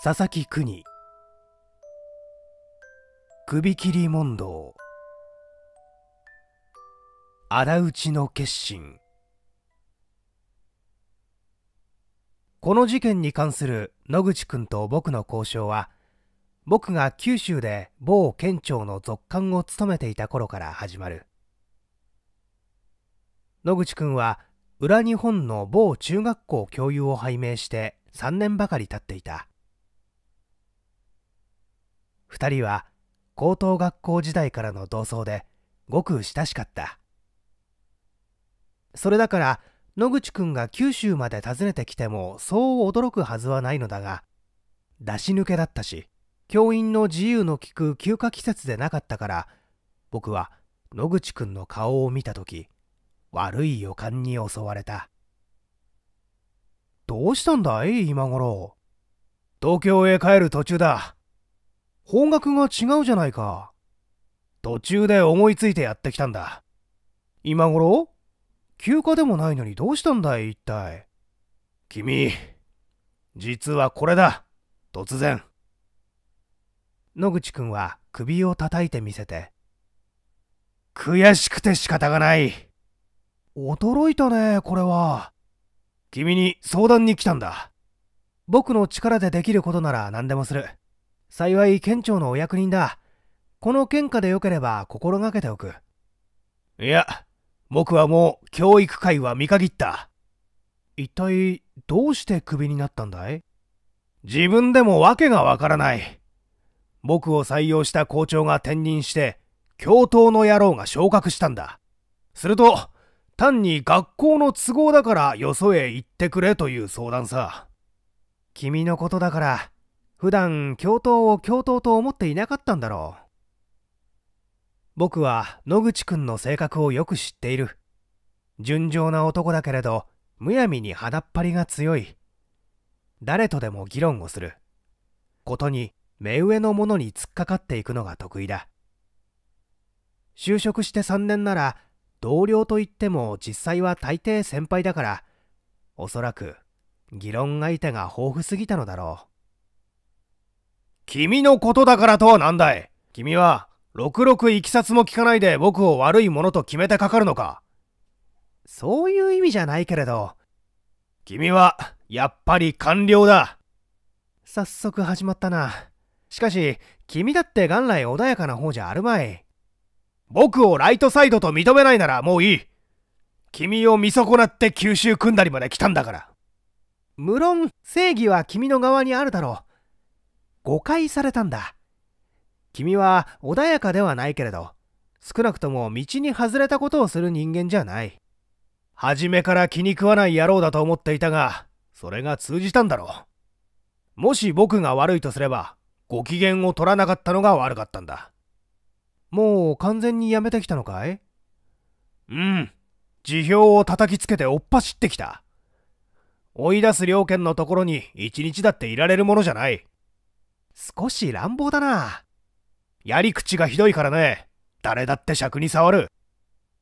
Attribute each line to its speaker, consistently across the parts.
Speaker 1: 佐々木邦首切り問答荒打ちの決心この事件に関する野口君と僕の交渉は僕が九州で某県庁の続官を務めていた頃から始まる野口君は裏日本の某中学校教諭を拝命して3年ばかり経っていた2人は高等学校時代からの同窓でごく親しかったそれだから野口くんが九州まで訪ねてきてもそう驚くはずはないのだが出し抜けだったし教員の自由の利く休暇季節でなかったから僕は野口くんの顔を見た時悪い予感に襲われたどうしたんだい今頃東京へ帰る途中だ方角が違うじゃないか。途中で思いついてやってきたんだ。今頃休暇でもないのにどうしたんだい一体。君、実はこれだ。突然。野口くんは首を叩いてみせて。悔しくて仕方がない。驚いたね、これは。君に相談に来たんだ。僕の力でできることなら何でもする。幸い県庁のお役人だ。この喧嘩でよければ心がけておく。いや、僕はもう教育界は見限った。一体どうしてクビになったんだい自分でも訳がわからない。僕を採用した校長が転任して、教頭の野郎が昇格したんだ。すると、単に学校の都合だからよそへ行ってくれという相談さ。君のことだから、普段教頭を教頭と思っていなかったんだろう僕は野口くんの性格をよく知っている純情な男だけれどむやみに鼻っ張りが強い誰とでも議論をすることに目上の者に突っかかっていくのが得意だ就職して3年なら同僚といっても実際は大抵先輩だからおそらく議論相手が豊富すぎたのだろう君のことだからとは何だい君は、ろくいきさつも聞かないで僕を悪いものと決めてかかるのかそういう意味じゃないけれど。君は、やっぱり官僚だ。早速始まったな。しかし、君だって元来穏やかな方じゃあるまい。僕をライトサイドと認めないならもういい。君を見損なって九州組んだりまで来たんだから。無論、正義は君の側にあるだろう。誤解されたんだ君は穏やかではないけれど少なくとも道に外れたことをする人間じゃない初めから気に食わない野郎だと思っていたがそれが通じたんだろうもし僕が悪いとすればご機嫌を取らなかったのが悪かったんだもう完全にやめてきたのかいうん辞表を叩きつけて追っ走ってきた追い出す両県のところに一日だっていられるものじゃない少し乱暴だな。やり口がひどいからね。誰だって尺に触る。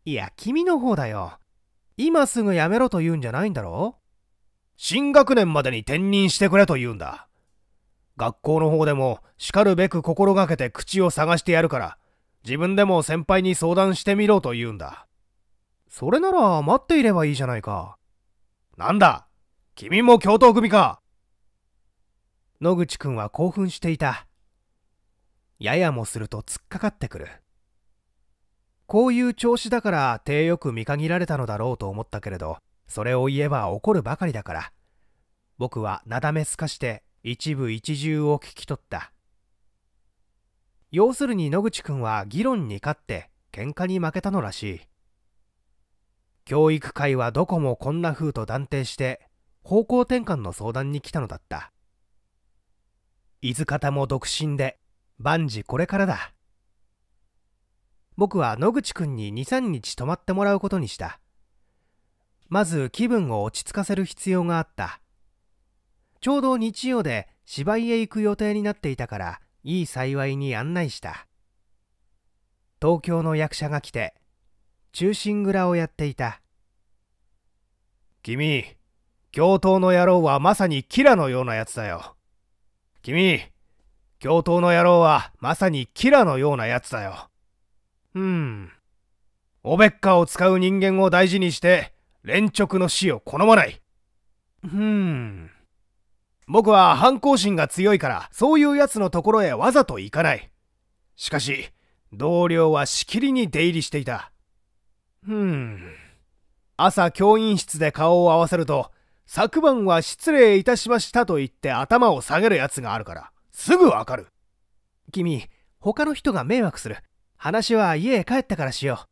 Speaker 1: いや、君の方だよ。今すぐやめろと言うんじゃないんだろ新学年までに転任してくれと言うんだ。学校の方でも叱るべく心がけて口を探してやるから、自分でも先輩に相談してみろと言うんだ。それなら待っていればいいじゃないか。なんだ君も教頭組か野口くんは興奮していた。ややもすると突っかかってくる。こういう調子だから手よく見限られたのだろうと思ったけれど、それを言えば怒るばかりだから。僕はなだめすかして一部一重を聞き取った。要するに野口くんは議論に勝って喧嘩に負けたのらしい。教育界はどこもこんな風と断定して方向転換の相談に来たのだった。伊豆方も独身で万事これからだ僕は野口くんに23日泊まってもらうことにしたまず気分を落ち着かせる必要があったちょうど日曜で芝居へ行く予定になっていたからいい幸いに案内した東京の役者が来て忠臣蔵をやっていた君教頭の野郎はまさにキラのようなやつだよ君、教頭の野郎はまさにキラのようなやつだよ。うん。ベッカーを使う人間を大事にして、連直の死を好まない。うん。僕は反抗心が強いから、そういう奴のところへわざと行かない。しかし、同僚はしきりに出入りしていた。うん。朝教員室で顔を合わせると、昨晩は失礼いたしましたと言って頭を下げるやつがあるから、すぐわかる。君、他の人が迷惑する。話は家へ帰ったからしよう。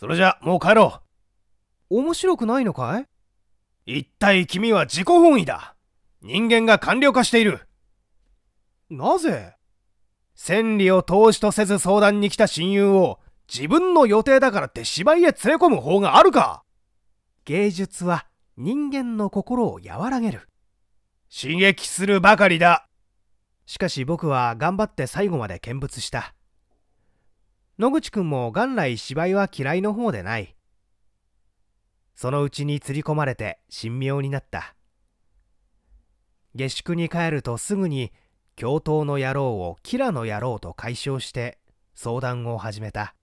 Speaker 1: それじゃ、もう帰ろう。面白くないのかい一体君は自己本位だ。人間が官僚化している。なぜ千里を投資とせず相談に来た親友を自分の予定だからって芝居へ連れ込む方があるか芸術は人間の心を和らげる刺激するばかりだしかし僕は頑張って最後まで見物した野口くんも元来芝居は嫌いの方でないそのうちに釣り込まれて神妙になった下宿に帰るとすぐに教頭の野郎をキラの野郎と解消して相談を始めた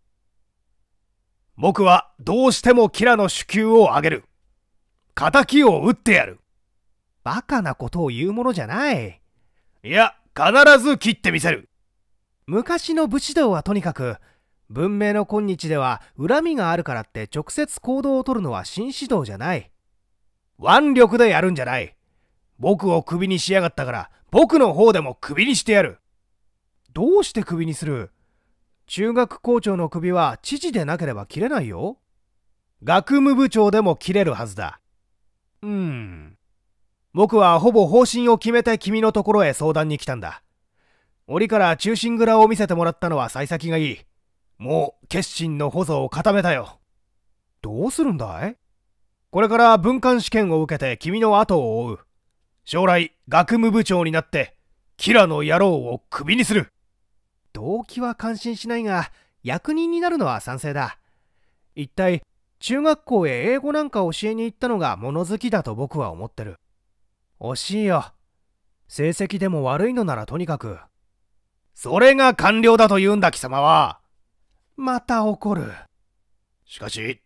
Speaker 1: 僕はどうしてもキラの子宮を上げる仇を撃ってやる。バカなことを言うものじゃない。いや、必ず切ってみせる。昔の武士道はとにかく、文明の今日では恨みがあるからって直接行動をとるのは新指導じゃない。腕力でやるんじゃない。僕をクビにしやがったから、僕の方でもクビにしてやる。どうしてクビにする中学校長の首は知事でなければ切れないよ。学務部長でも切れるはずだ。うん。僕はほぼ方針を決めて君のところへ相談に来たんだ。折から忠臣蔵を見せてもらったのは幸先がいい。もう決心の補助を固めたよ。どうするんだいこれから文官試験を受けて君の後を追う。将来、学務部長になって、キラの野郎をクビにする。動機は感心しないが、役人になるのは賛成だ。一体、中学校へ英語なんか教えに行ったのが物好きだと僕は思ってる。惜しいよ。成績でも悪いのならとにかく。それが官僚だと言うんだ貴様は。また怒る。しかし、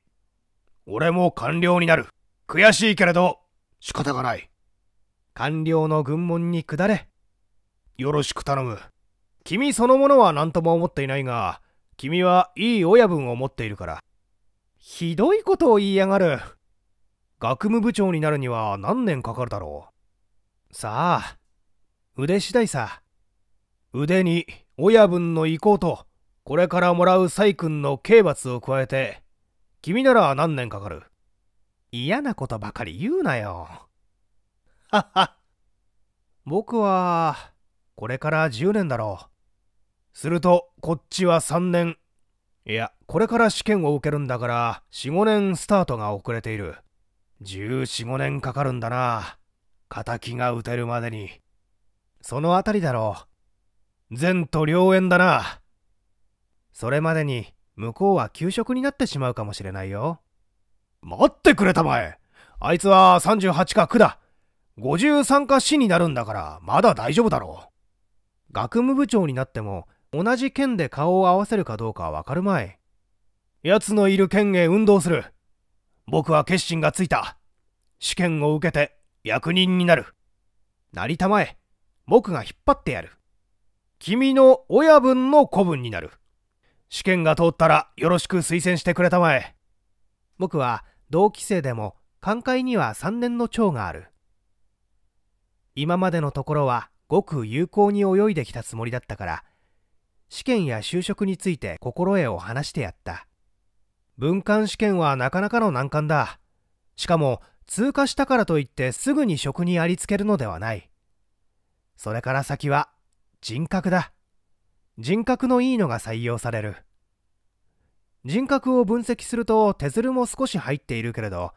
Speaker 1: 俺も官僚になる。悔しいけれど、仕方がない。官僚の軍門に下れ。よろしく頼む。君そのものは何とも思っていないが、君はいい親分を持っているから。ひどいことを言いやがる学務部長になるには何年かかるだろうさあ腕次第さ腕に親分の意向とこれからもらう細君の刑罰を加えて君なら何年かかる嫌なことばかり言うなよはっはっ僕はこれから10年だろうするとこっちは3年いや、これから試験を受けるんだから、4、5年スタートが遅れている。14、5年かかるんだな。仇が打てるまでに。そのあたりだろう。前途良縁だな。それまでに、向こうは休職になってしまうかもしれないよ。待ってくれたまえあいつは38か9だ。53か死になるんだから、まだ大丈夫だろう。学務部長になっても、同じ県で顔を合わせるかどうかわかるまい。奴のいる県へ運動する。僕は決心がついた。試験を受けて役人になる。なりたまえ。僕が引っ張ってやる。君の親分の子分になる。試験が通ったらよろしく推薦してくれたまえ。僕は同期生でも寛解には3年の長がある。今までのところはごく有効に泳いできたつもりだったから、試験や就職について心得を話してやった。文官試験はなかなかの難関だ。しかも、通過したからといってすぐに職にありつけるのではない。それから先は、人格だ。人格のいいのが採用される。人格を分析すると手鶴も少し入っているけれど、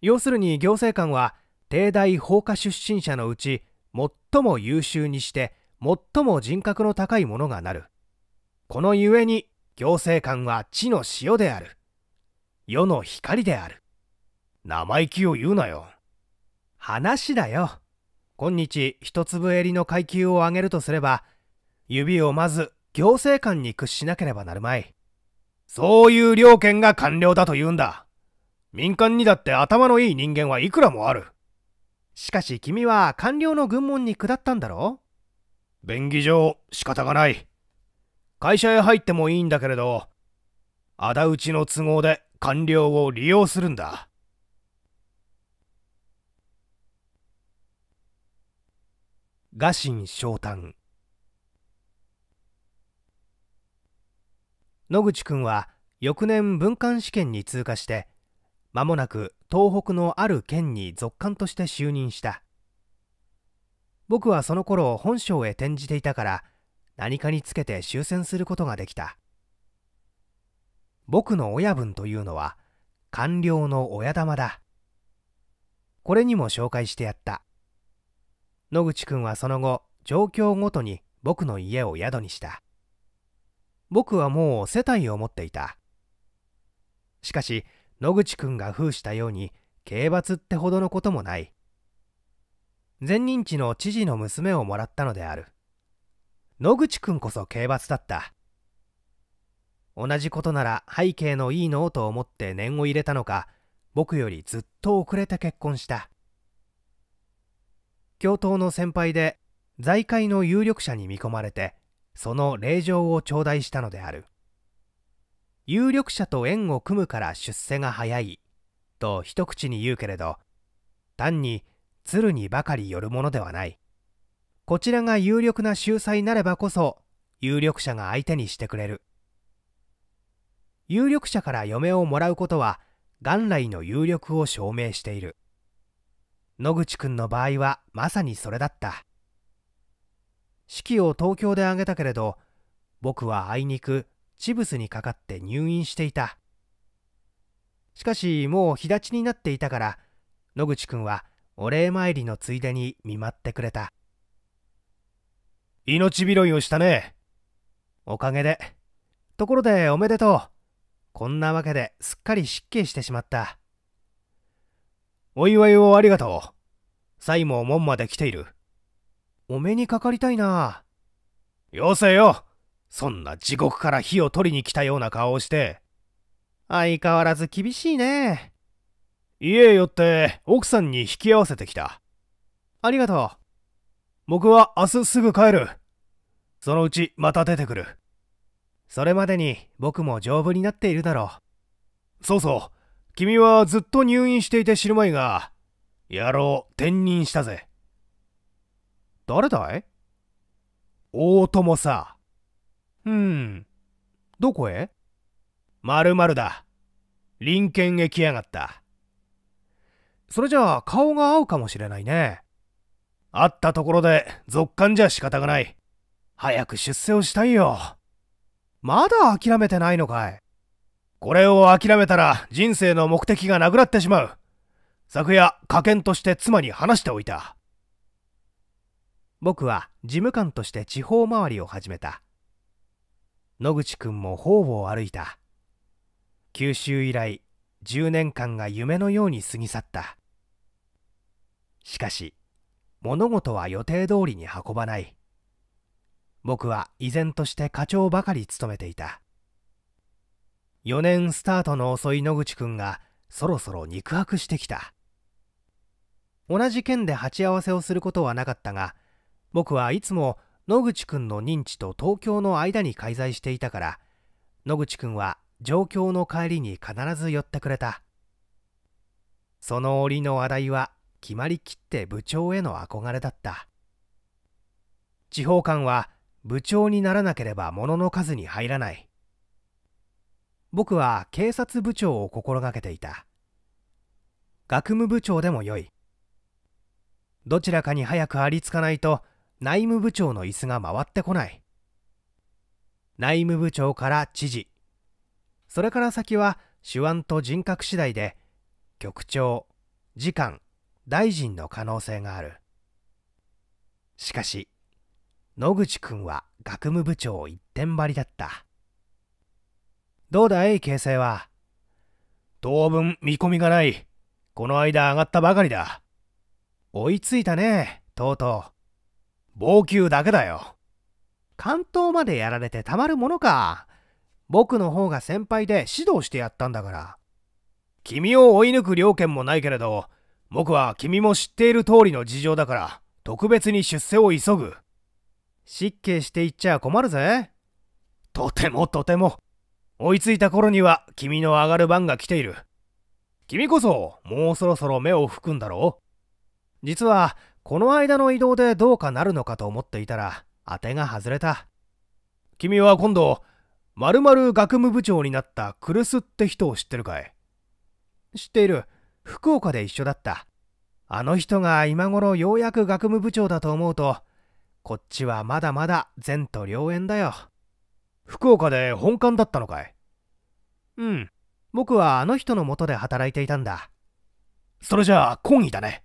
Speaker 1: 要するに行政官は、帝大法科出身者のうち、最も優秀にして、最も人格の高いものがなる。このゆえに行政官は地の塩である。世の光である。生意気を言うなよ。話だよ。今日一粒襟の階級を上げるとすれば、指をまず行政官に屈しなければなるまい。そういう了権が官僚だと言うんだ。民間にだって頭のいい人間はいくらもある。しかし君は官僚の軍門に下ったんだろ便宜上仕方がない。会社へ入ってもいいんだけれど、仇討ちの都合で官僚を利用するんだ。賀心昇胆野口君は翌年文官試験に通過して間もなく東北のある県に続官として就任した僕はその頃本省へ転じていたから何かにつけて終戦することができた僕の親分というのは官僚の親玉だこれにも紹介してやった野口君はその後状況ごとに僕の家を宿にした僕はもう世帯を持っていたしかし野口君が封したように刑罰ってほどのこともない前任地の知事の娘をもらったのである野口くんこそ刑罰だった同じことなら背景のいいのと思って念を入れたのか僕よりずっと遅れて結婚した教頭の先輩で財界の有力者に見込まれてその令状を頂戴したのである有力者と縁を組むから出世が早いと一口に言うけれど単に鶴にばかり寄るものではないこちらが有力な秀才なればこそ有力者が相手にしてくれる有力者から嫁をもらうことは元来の有力を証明している野口くんの場合はまさにそれだった式を東京で挙げたけれど僕はあいにくチブスにかかって入院していたしかしもう日立ちになっていたから野口くんはお礼参りのついでに見舞ってくれた命拾いをしたね。おかげで。ところでおめでとう。こんなわけですっかり失敬してしまった。お祝いをありがとう。サイも門まで来ている。お目にかかりたいな。よせよそんな地獄から火を取りに来たような顔をして。相変わらず厳しいね。家へ寄って奥さんに引き合わせてきた。ありがとう。僕は明日すぐ帰る。そのうちまた出てくる。それまでに僕も丈夫になっているだろう。そうそう。君はずっと入院していて知るまいが、野郎、転任したぜ。誰だい大友さ。うん。どこへまるまるだ。臨県へ来やがった。それじゃあ顔が合うかもしれないね。会ったところで、続感じゃ仕方がない。早く出世をしたいよ。まだ諦めてないのかいこれを諦めたら人生の目的がなくなってしまう。昨夜、家犬として妻に話しておいた。僕は事務官として地方回りを始めた。野口君も方々歩いた。九州以来、10年間が夢のように過ぎ去った。しかし、物事は予定通りに運ばない。僕は依然として課長ばかり務めていた。4年スタートの遅い野口くんがそろそろ肉薄してきた。同じ県で鉢合わせをすることはなかったが、僕はいつも野口くんの認知と東京の間に介在していたから、野口くんは状況の帰りに必ず寄ってくれた。その折の話題は決まりきって部長への憧れだった地方官は部長にならなければ物の数に入らない僕は警察部長を心がけていた学務部長でもよいどちらかに早くありつかないと内務部長の椅子が回ってこない内務部長から知事それから先は手腕と人格次第で局長次官大臣の可能性があるしかし野口君は学務部長一点張りだったどうだい形勢は当分見込みがないこの間上がったばかりだ追いついたねとうとう防球だけだよ関東までやられてたまるものか僕の方が先輩で指導してやったんだから君を追い抜く了見もないけれど僕は君も知っている通りの事情だから、特別に出世を急ぐ。失敬していっちゃ困るぜ。とてもとても。追いついた頃には君の上がる番が来ている。君こそ、もうそろそろ目を吹くんだろう実は、この間の移動でどうかなるのかと思っていたら、当てが外れた。君は今度、まる学務部長になったクルスって人を知ってるかい知っている。福岡で一緒だったあの人が今頃ようやく学務部長だと思うとこっちはまだまだ前途良縁だよ福岡で本館だったのかいうん僕はあの人のもとで働いていたんだそれじゃあ懇意だね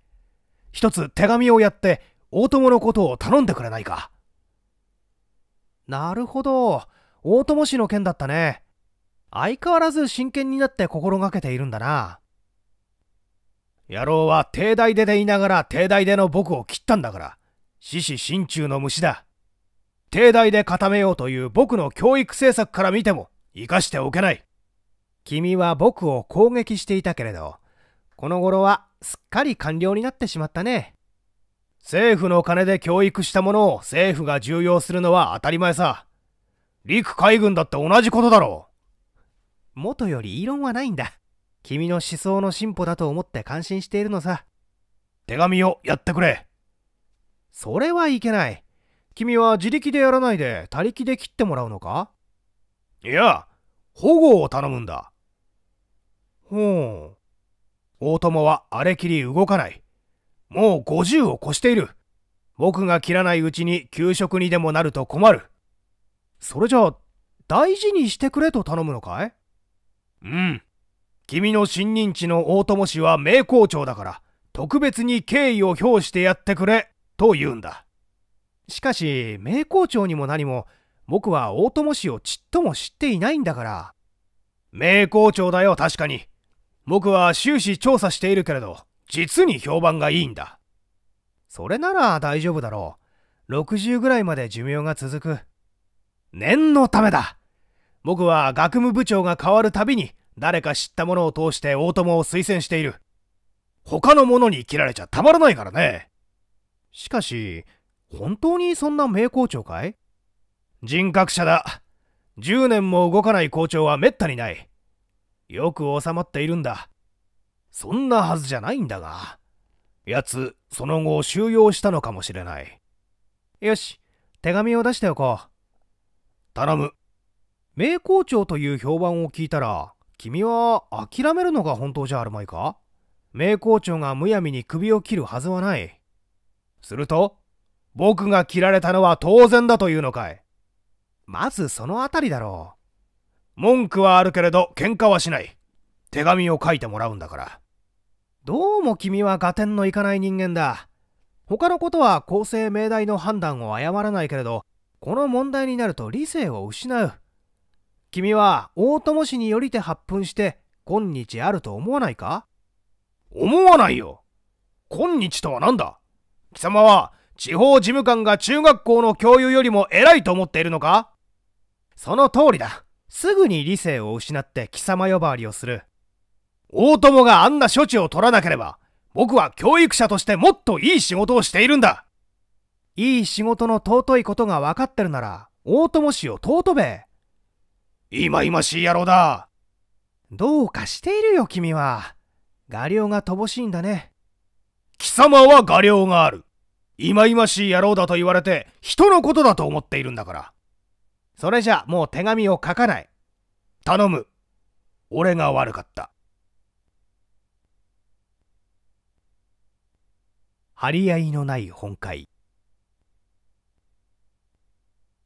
Speaker 1: 一つ手紙をやって大友のことを頼んでくれないかなるほど大友氏の件だったね相変わらず真剣になって心がけているんだな野郎は帝大出でいながら帝大での僕を切ったんだから。獅子心中の虫だ。帝大で固めようという僕の教育政策から見ても、生かしておけない。君は僕を攻撃していたけれど、この頃はすっかり官僚になってしまったね。政府の金で教育したものを政府が重要するのは当たり前さ。陸海軍だって同じことだろう。元より異論はないんだ。君の思想の進歩だと思って感心しているのさ。手紙をやってくれ。それはいけない。君は自力でやらないで、他力で切ってもらうのかいや、保護を頼むんだ。ほう。大友は荒れきり動かない。もう50を越している。僕が切らないうちに給食にでもなると困る。それじゃあ、大事にしてくれと頼むのかいうん。君の新任地の大友氏は名校長だから、特別に敬意を表してやってくれ、と言うんだ。しかし、名校長にも何も、僕は大友氏をちっとも知っていないんだから。名校長だよ、確かに。僕は終始調査しているけれど、実に評判がいいんだ。それなら大丈夫だろう。60ぐらいまで寿命が続く。念のためだ僕は学務部長が変わるたびに誰か知ったものを通して大友を推薦している。他の者に切られちゃたまらないからね。しかし、本当にそんな名校長かい人格者だ。10年も動かない校長は滅多にない。よく収まっているんだ。そんなはずじゃないんだが。奴、その後収容したのかもしれない。よし、手紙を出しておこう。頼む。名校長という評判を聞いたら、君は諦めるのが本当じゃあるまいか名校長がむやみに首を切るはずはない。すると、僕が切られたのは当然だというのかいまずそのあたりだろう。文句はあるけれど喧嘩はしない。手紙を書いてもらうんだから。どうも君は合点のいかない人間だ。他のことは厚生命題の判断を誤らないけれど、この問題になると理性を失う。君は大友氏によりて発奮して今日あると思わないか思わないよ今日とは何だ貴様は地方事務官が中学校の教諭よりも偉いと思っているのかその通りだすぐに理性を失って貴様呼ばわりをする大友があんな処置を取らなければ僕は教育者としてもっといい仕事をしているんだいい仕事の尊いことが分かってるなら大友氏を尊べいまいましい野郎だどうかしているよ君は画量が乏しいんだね貴様は画量があるいまいましい野郎だと言われて人のことだと思っているんだからそれじゃもう手紙を書かない頼む俺が悪かった張り合いのない本会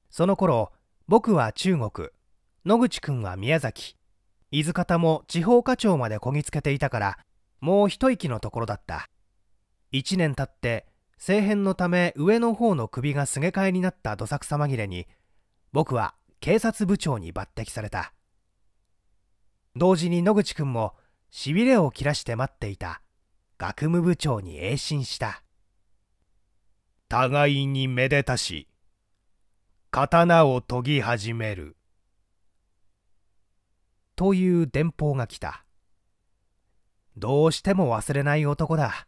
Speaker 1: その頃僕は中国野口くんは宮崎伊豆方も地方課長までこぎつけていたからもう一息のところだった1年経って政変のため上の方の首がすげ替えになったどさくさ紛れに僕は警察部長に抜擢された同時に野口くんもしびれを切らして待っていた学務部長に栄進した互いにめでたし刀を研ぎ始めるという電報が来た。どうしても忘れない男だ。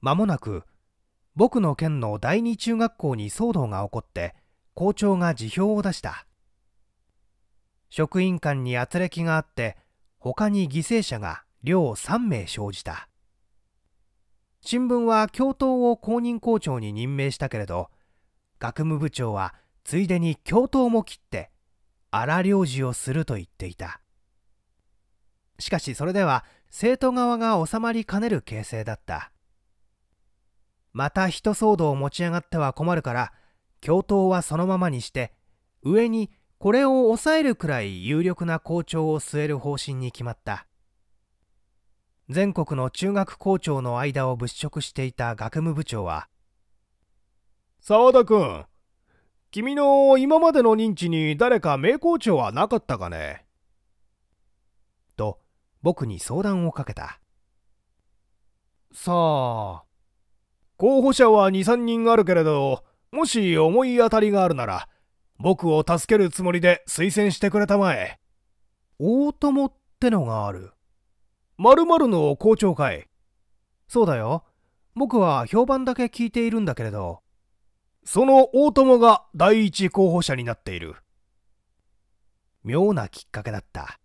Speaker 1: 間もなく、僕の県の第二中学校に騒動が起こって、校長が辞表を出した。職員間に圧力があって、他に犠牲者が寮3名生じた。新聞は教頭を公認校長に任命したけれど、学務部長はついでに教頭も切って荒療治をすると言っていたしかしそれでは生徒側が収まりかねる形勢だったまた一騒動を持ち上がっては困るから教頭はそのままにして上にこれを抑えるくらい有力な校長を据える方針に決まった全国の中学校長の間を物色していた学務部長は「澤田君君の今までの認知に誰か名校長はなかったかねと僕に相談をかけたさあ候補者は23人あるけれどもし思い当たりがあるなら僕を助けるつもりで推薦してくれたまえ大友ってのがあるまるの校長会そうだよ僕は評判だけ聞いているんだけれどその大友が第一候補者になっている。妙なきっかけだった。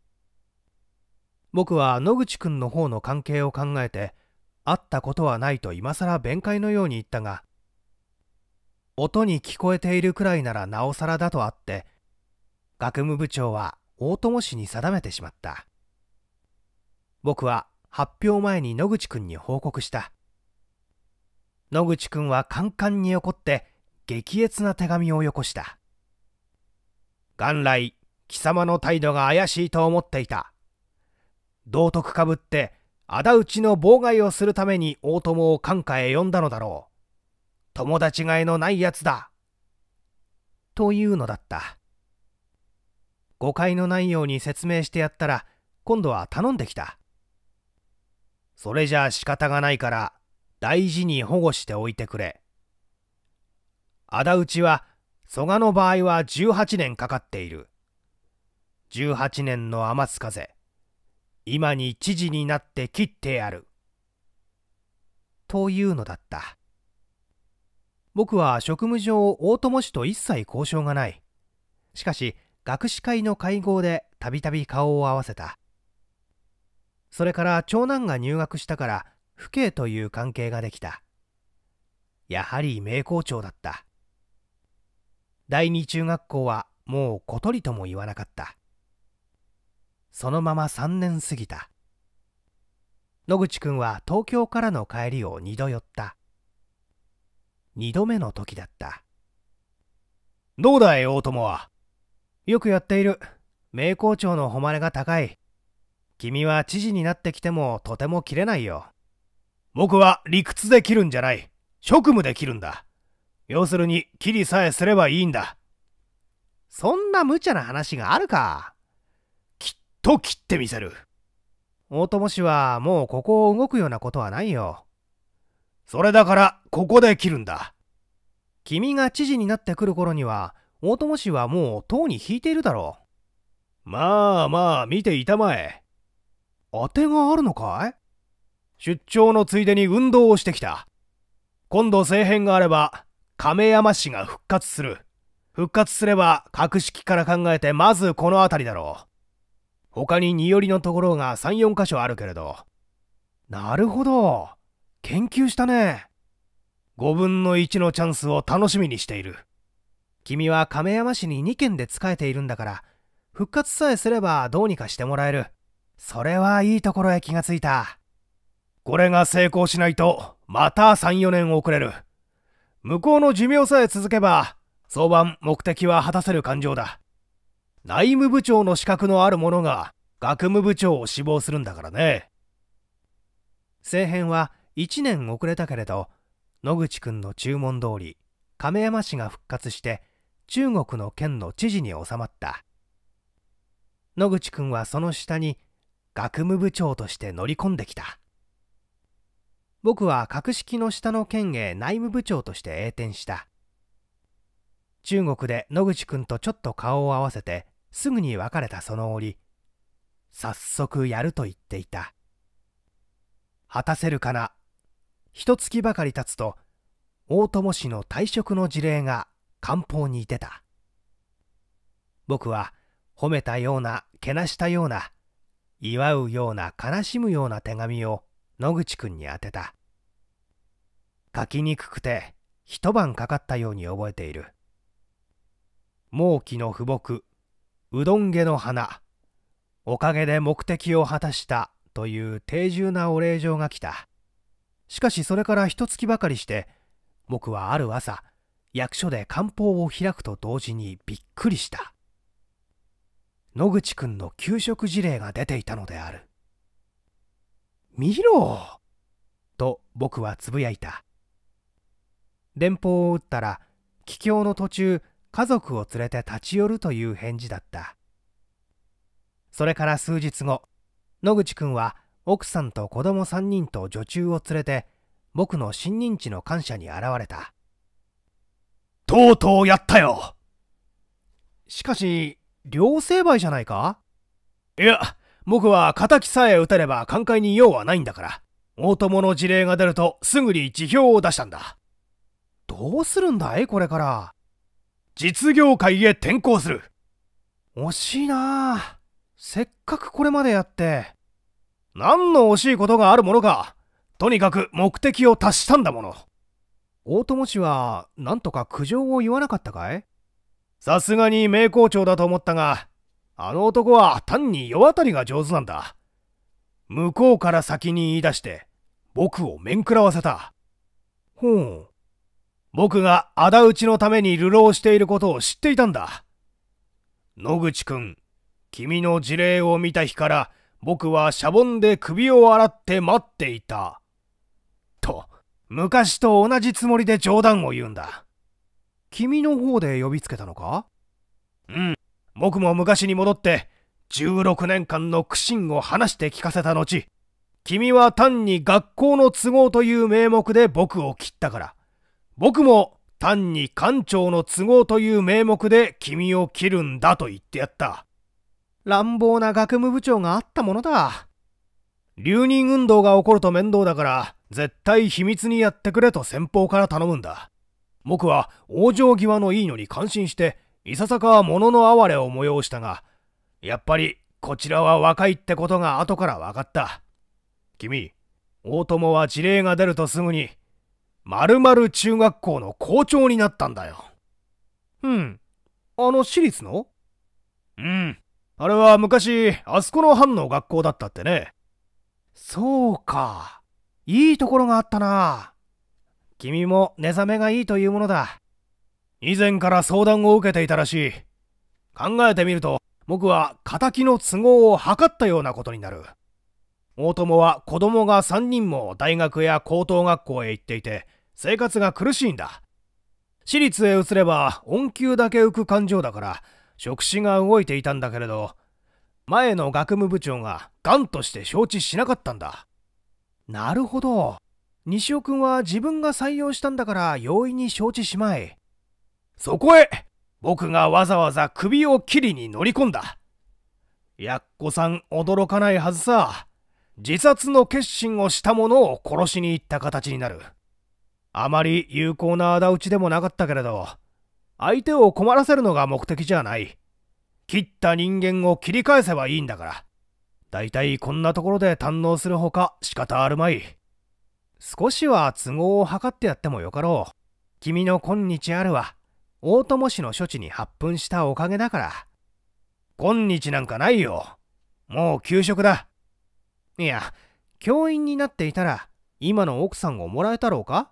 Speaker 1: 僕は野口くんの方の関係を考えて、会ったことはないと今更弁解のように言ったが、音に聞こえているくらいならなおさらだとあって、学務部長は大友氏に定めてしまった。僕は発表前に野口くんに報告した。野口くんはカンカンに怒って激烈な手紙をよこした元来貴様の態度が怪しいと思っていた道徳かぶって仇討ちの妨害をするために大友を官下へ呼んだのだろう友達がえのないやつだというのだった誤解のないように説明してやったら今度は頼んできたそれじゃあ仕方がないから大事に保護しておいてくれ仇討ちは蘇我の場合は18年かかっている18年の余す風今に知事になって切ってやるというのだった僕は職務上大友氏と一切交渉がないしかし学士会の会合でたびたび顔を合わせたそれから長男が入学したから父兄という関係ができたやはり名校長だった第二中学校はもう小鳥とも言わなかった。そのまま3年過ぎた。野口くんは東京からの帰りを二度寄った。二度目の時だった。どうだい、大友は。よくやっている。名校長の誉れが高い。君は知事になってきてもとても切れないよ。僕は理屈で切るんじゃない。職務で切るんだ。要するに、切りさえすればいいんだ。そんな無茶な話があるか。きっと切ってみせる。大友氏はもうここを動くようなことはないよ。それだから、ここで切るんだ。君が知事になってくる頃には、大友氏はもう塔に引いているだろう。まあまあ、見ていたまえ。当てがあるのかい出張のついでに運動をしてきた。今度政変があれば、亀山氏が復活する。復活すれば、格式から考えてまずこの辺りだろう。他に二寄りのところが3、4箇所あるけれど。なるほど。研究したね。5分の1のチャンスを楽しみにしている。君は亀山市に2軒で仕えているんだから、復活さえすればどうにかしてもらえる。それはいいところへ気がついた。これが成功しないと、また3、4年遅れる。向こうの寿命さえ続けば、早晩目的は果たせる感情だ。内務部長の資格のある者が、学務部長を志望するんだからね。政変は1年遅れたけれど、野口君の注文通り、亀山氏が復活して、中国の県の知事に収まった。野口君はその下に、学務部長として乗り込んできた。僕は格式の下の県へ内務部長として栄転した中国で野口君とちょっと顔を合わせてすぐに別れたその折早速やると言っていた果たせるかな一月ばかり経つと大友氏の退職の事例が官報に出た僕は褒めたようなけなしたような祝うような悲しむような手紙を野口くんに宛てた書きにくくて一晩かかったように覚えている猛気の富木うどん毛の花おかげで目的を果たしたという定重なお礼状が来たしかしそれから一月ばかりして僕はある朝役所で漢方を開くと同時にびっくりした野口くんの給食事例が出ていたのである見ろと僕はつぶやいた電報を打ったら帰郷の途中家族を連れて立ち寄るという返事だったそれから数日後野口くんは奥さんと子供3人と女中を連れて僕の新認知の感謝に現れたとうとうやったよしかし両成敗じゃないかいや僕は仇さえ打たれば寛解に用はないんだから、大友の事例が出るとすぐに辞表を出したんだ。どうするんだいこれから。実業界へ転校する。惜しいなあせっかくこれまでやって。何の惜しいことがあるものか。とにかく目的を達したんだもの。大友氏は、なんとか苦情を言わなかったかいさすがに名校長だと思ったが、あの男は単に世渡りが上手なんだ。向こうから先に言い出して、僕を面食らわせた。ほう。僕が仇討ちのために流浪していることを知っていたんだ。野口くん、君の事例を見た日から僕はシャボンで首を洗って待っていた。と、昔と同じつもりで冗談を言うんだ。君の方で呼びつけたのかうん。僕も昔に戻って、16年間の苦心を話して聞かせた後、君は単に学校の都合という名目で僕を切ったから、僕も単に館長の都合という名目で君を切るんだと言ってやった。乱暴な学務部長があったものだ。留任運動が起こると面倒だから、絶対秘密にやってくれと先方から頼むんだ。僕は往生際のいいのに感心して、いささか物の哀れを催したが、やっぱりこちらは若いってことが後から分かった。君、大友は事例が出るとすぐに、まる中学校の校長になったんだよ。うん。あの私立のうん。あれは昔、あそこの班の学校だったってね。そうか。いいところがあったな。君も寝覚めがいいというものだ。以前から相談を受けていたらしい。考えてみると、僕は仇の都合を図ったようなことになる。大友は子供が3人も大学や高等学校へ行っていて、生活が苦しいんだ。私立へ移れば恩給だけ浮く感情だから、職種が動いていたんだけれど、前の学務部長が癌として承知しなかったんだ。なるほど。西尾君は自分が採用したんだから容易に承知しまい。そこへ、僕がわざわざ首を切りに乗り込んだ。やっこさん驚かないはずさ。自殺の決心をした者を殺しに行った形になる。あまり有効な仇討ちでもなかったけれど、相手を困らせるのが目的じゃない。切った人間を切り返せばいいんだから。大体こんなところで堪能するほか仕方あるまい。少しは都合を図ってやってもよかろう。君の今日あるわ。大友氏の処置に発奮したおかげだから。今日なんかないよ。もう給食だ。いや、教員になっていたら、今の奥さんをもらえたろうか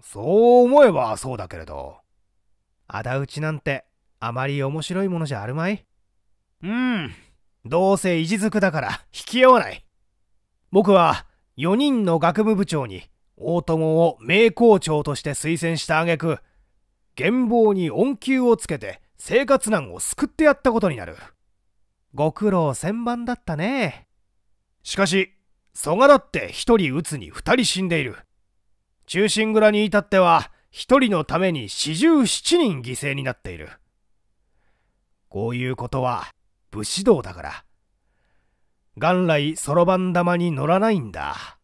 Speaker 1: そう思えばそうだけれど。仇討ちなんて、あまり面白いものじゃあるまい。うん。どうせ意地づくだから、引き合わない。僕は、4人の学部部長に、大友を名校長として推薦した挙句、原乏に恩給をつけて生活難を救ってやったことになるご苦労千番だったねしかし蘇我だって一人撃つに二人死んでいる忠臣蔵に至っては一人のために四十七人犠牲になっているこういうことは武士道だから元来そろばん玉に乗らないんだ